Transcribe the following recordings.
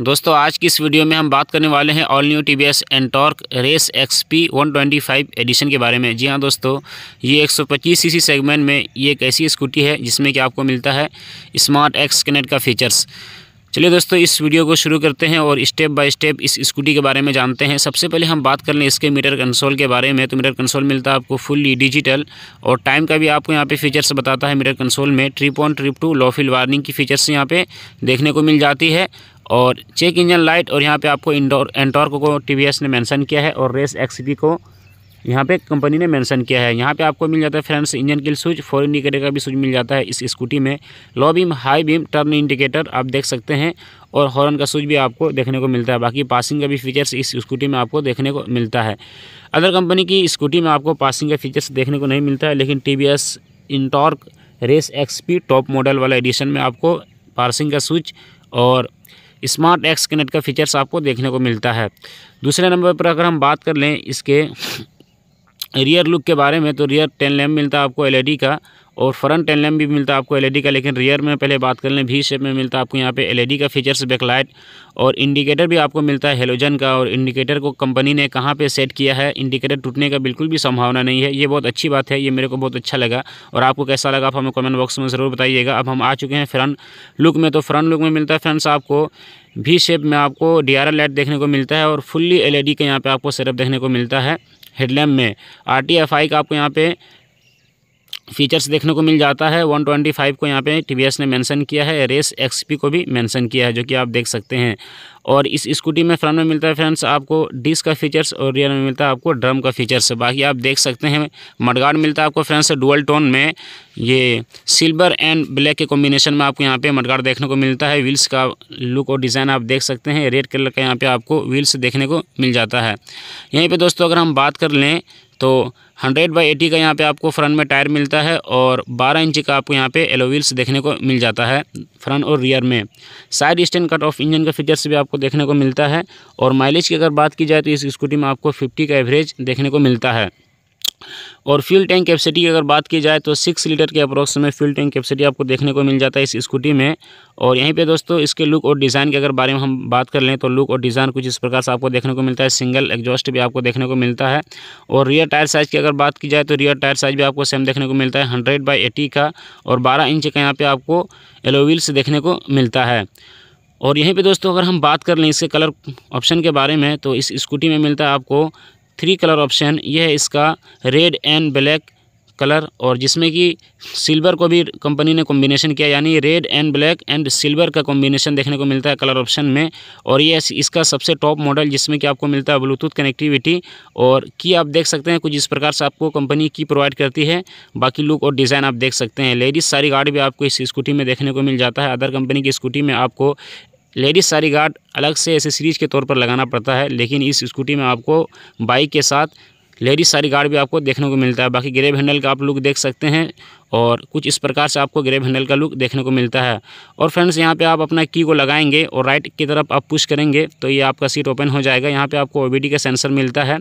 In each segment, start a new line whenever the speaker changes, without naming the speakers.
दोस्तों आज की इस वीडियो में हम बात करने वाले हैं all new TVS Ntorq race XP one twenty five edition के बारे में जी हाँ दोस्तों ये एक सौ पच्चीस सी सी सेगमेंट में ये एक ऐसी स्कूटी है जिसमें कि आपको मिलता है स्मार्ट एक्स कनेक्ट का फीचर्स चलिए दोस्तों इस वीडियो को शुरू करते हैं और स्टेप बाय स्टेप इस स्कूटी के बारे में जानते हैं सबसे पहले हम बात कर लें इसके मीटर कंसोल के बारे में तो मीटर कंसोल मिलता है आपको फुल्ली डिजिटल और टाइम का भी आपको यहाँ पे फीचर्स बताता है मीटर कंसोल में trip one trip two low fuel warning की फीचर्स यहाँ पे देखने को मिल जाती है और चेक इंजन लाइट और यहाँ पे आपको इंडोर एंटॉर्क को टी ने मेंशन किया है और रेस एक्स को यहाँ पे कंपनी ने मेंशन किया है यहाँ पे आपको मिल जाता है friends engine kill switch four indicator का भी स्विच मिल जाता है इस स्कूटी में low beam high beam turn indicator आप देख सकते हैं और हॉर्न का स्विच भी आपको देखने को मिलता है बाकी पासिंग का भी फीचर्स इस स्कूटी में आपको देखने को मिलता है अदर कंपनी की स्कूटी में आपको पासिंग का फीचर्स देखने को नहीं मिलता है लेकिन TV race XP top model वाला एडिशन में आपको पार्सिंग का स्विच और स्मार्ट एक्स कनेक्ट का फीचर्स आपको देखने को मिलता है दूसरे नंबर पर अगर हम बात कर लें इसके रियर लुक के बारे में तो रियर टेन लैम्प मिलता है आपको एलईडी e का और फ्रंट टेन लैम्प भी मिलता है आपको एलईडी e का लेकिन रियर में पहले बात कर लें भी शेप में मिलता है आपको यहाँ पे एलईडी e का फीचर्स बैकलाइट और इंडिकेटर भी आपको मिलता है हेलोजन का और इंडिकेटर को कंपनी ने कहाँ पे सेट किया है इंडिकेटर टूटने का बिल्कुल भी संभावना नहीं है ये बहुत अच्छी बात है ये मेरे को बहुत अच्छा लगा और आपको कैसा लगा आप हमें कमेंट बॉक्स में ज़रूर बताइएगा अब हम आ चुके हैं फ्रंट लुक में तो फ्रंट लुक में मिलता है फ्रेंड्स आपको भी शेप में आपको डी लाइट देखने को मिलता है और फुल्ली एल का यहाँ पर आपको सेटअप देखने को मिलता है हेडलैम्प में आर का आपको यहाँ पे फीचर्स देखने को मिल जाता है 125 को यहाँ पे टी ने मेंशन किया है रेस एक्सपी को भी मेंशन किया है जो कि आप देख सकते हैं और इस स्कूटी में फ्रंट में मिलता है फ्रेंड्स आपको डिस्क का फीचर्स और रियर में मिलता है आपको ड्रम का फीचर्स बाकी आप देख सकते हैं मडगार्ड मिलता है आपको फ्रेंड्स डुअल टोन में ये सिल्वर एंड ब्लैक के कॉम्बिनेशन में आपको यहाँ पे मडगार्ड देखने को मिलता है व्हील्स का लुक और डिज़ाइन आप देख सकते हैं रेड कलर का यहाँ पर आपको व्हील्स देखने को मिल जाता है यहीं पर दोस्तों अगर हम बात कर लें तो 100 बाई एटी का यहाँ पे आपको फ्रंट में टायर मिलता है और 12 इंच का आपको यहाँ पे एलोविल्स देखने को मिल जाता है फ्रंट और रियर में side stand cut off engine का फीचर्स भी आपको देखने को मिलता है और माइलेज की अगर बात की जाए तो इस स्कूटी में आपको 50 का एवरेज देखने को मिलता है और फ्यूल टैंक कैपेसिटी की अगर बात की जाए तो सिक्स लीटर के अप्रोक्स में फ्यूल टैंक कैपेसिटी आपको देखने को मिल जाता है इस स्कूटी में और यहीं पे दोस्तों इसके लुक और डिज़ाइन के अगर बारे में हम बात कर लें तो लुक और डिज़ाइन कुछ इस प्रकार से आपको देखने को मिलता है सिंगल एग्जॉस्ट भी आपको देखने को मिलता है और रियर टायर साइज़ की अगर बात की जाए तो रियर टायर साइज़ भी आपको सेम देखने को मिलता है हंड्रेड बाई एटी का और बारह इंच का यहाँ पर आपको एलोविल्स देखने को मिलता है और यहीं पे दोस्तों अगर हम बात कर लें इसके कलर ऑप्शन के बारे में तो इस स्कूटी में मिलता है आपको थ्री कलर ऑप्शन यह है इसका रेड एंड ब्लैक कलर और जिसमें कि सिल्वर को भी कंपनी ने कॉम्बिनेशन किया यानी red and black and silver का कॉम्बिनेशन देखने को मिलता है कलर ऑप्शन में और ये इसका सबसे टॉप मॉडल जिसमें कि आपको मिलता है ब्लूटूथ कनेक्टिविटी और की आप देख सकते हैं कुछ इस प्रकार से आपको कंपनी की प्रोवाइड करती है बाकी लुक और डिज़ाइन आप देख सकते हैं लेडीज़ सारी गाड़ी भी आपको इस स्कूटी में देखने को मिल जाता है अदर कंपनी की स्कूटी में आपको लेडीज़ सारी गार्ड अलग से ऐसे सीरीज के तौर पर लगाना पड़ता है लेकिन इस स्कूटी में आपको बाइक के साथ लेडीज सारी गार्ड भी आपको देखने को मिलता है बाकी ग्रेव हैंडल का आप लुक देख सकते हैं और कुछ इस प्रकार से आपको ग्रेव हैंडल का लुक देखने को मिलता है और फ्रेंड्स यहाँ पे आप अपना की को लगाएंगे और राइट की तरफ आप पुश करेंगे तो ये आपका सीट ओपन हो जाएगा यहाँ पे आपको ओ का सेंसर मिलता है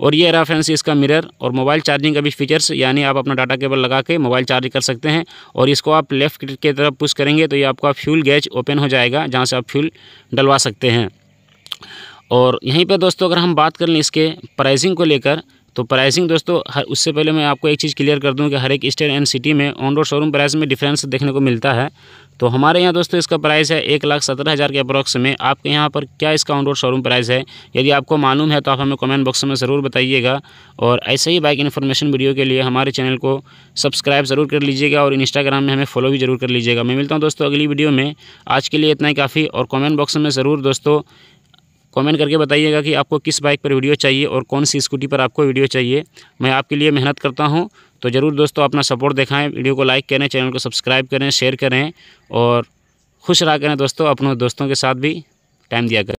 और ये रहा फ्रेंड्स इसका मिरर और मोबाइल चार्जिंग का भी फीचर्स यानी आप अपना डाटा केबल लगा के मोबाइल चार्ज कर सकते हैं और इसको आप लेफ्ट की तरफ पुश करेंगे तो ये आपका फ्यूल गैच ओपन हो जाएगा जहाँ से आप फ्यूल डलवा सकते हैं और यहीं पर दोस्तों अगर हम बात कर लें इसके प्राइजिंग को लेकर तो प्राइसिंग दोस्तों हर उससे पहले मैं आपको एक चीज़ क्लियर कर दूं कि हर एक स्टेट एंड सिटी में ऑन रोड शोरूम प्राइस में डिफरेंस देखने को मिलता है तो हमारे यहाँ दोस्तों इसका प्राइस है एक लाख सत्रह हज़ार के अप्रॉक्स में आपके यहाँ पर क्या इसका ऑन रोड शोरूम प्राइस है यदि आपको मालूम है तो आप हमें कमेंट बॉक्स में ज़रूर बताइएगा और ऐसे ही बाइक इन्फॉर्मेशन वीडियो के लिए हमारे चैनल को सब्सक्राइब ज़रूर कर लीजिएगा और इंस्टाग्राम में हमें फॉलो भी ज़रूर कर लीजिएगा मैं मिलता हूँ दोस्तों अगली वीडियो में आज के लिए इतना ही काफ़ी और कॉमेंट बॉक्स में ज़रूर दोस्तों कमेंट करके बताइएगा कि आपको किस बाइक पर वीडियो चाहिए और कौन सी स्कूटी पर आपको वीडियो चाहिए मैं आपके लिए मेहनत करता हूँ तो ज़रूर दोस्तों अपना सपोर्ट दिखाएँ वीडियो को लाइक करें चैनल को सब्सक्राइब करें शेयर करें और खुश रहा करें दोस्तों अपने दोस्तों के साथ भी टाइम दिया करें